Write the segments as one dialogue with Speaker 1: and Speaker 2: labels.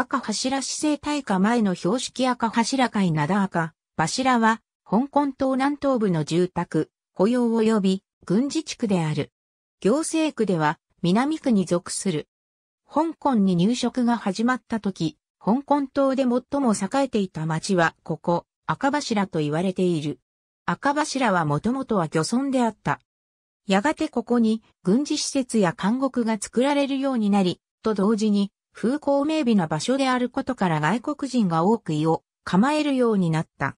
Speaker 1: 赤柱市政大化前の標識赤柱会灘赤、柱は、香港島南東部の住宅、雇用及び軍事地区である。行政区では、南区に属する。香港に入植が始まった時、香港島で最も栄えていた町はここ、赤柱と言われている。赤柱はもともとは漁村であった。やがてここに軍事施設や監獄が作られるようになり、と同時に風光明媚な場所であることから外国人が多く居を構えるようになった。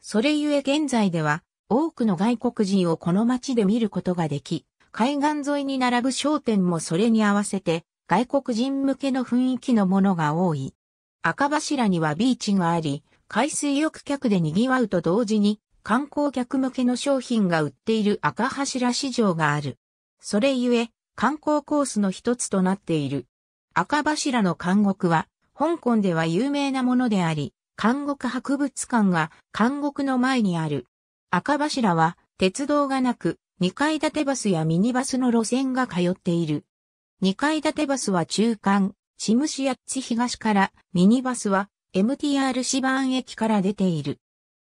Speaker 1: それゆえ現在では多くの外国人をこの街で見ることができ、海岸沿いに並ぶ商店もそれに合わせて外国人向けの雰囲気のものが多い。赤柱にはビーチがあり、海水浴客で賑わうと同時に観光客向けの商品が売っている赤柱市場がある。それゆえ観光コースの一つとなっている。赤柱の監獄は、香港では有名なものであり、監獄博物館が監獄の前にある。赤柱は、鉄道がなく、2階建てバスやミニバスの路線が通っている。2階建てバスは中間、チムシアッチ東から、ミニバスは MTR 芝バン駅から出ている。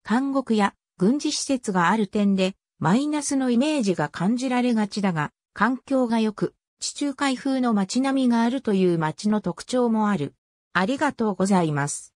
Speaker 1: 監獄や軍事施設がある点で、マイナスのイメージが感じられがちだが、環境が良く、地中海風の街並みがあるという街の特徴もある。ありがとうございます。